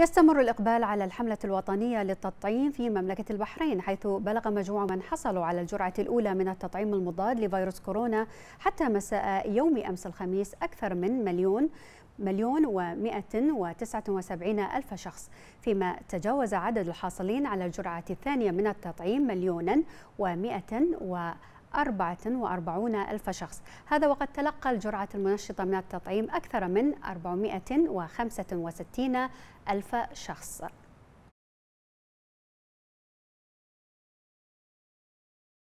يستمر الإقبال على الحملة الوطنية للتطعيم في مملكة البحرين حيث بلغ مجموع من حصلوا على الجرعة الأولى من التطعيم المضاد لفيروس كورونا حتى مساء يوم أمس الخميس أكثر من مليون مليون و179 ألف شخص فيما تجاوز عدد الحاصلين على الجرعة الثانية من التطعيم مليونا و 44 ألف شخص هذا وقد تلقى الجرعة المنشطة من التطعيم أكثر من 465 ألف شخص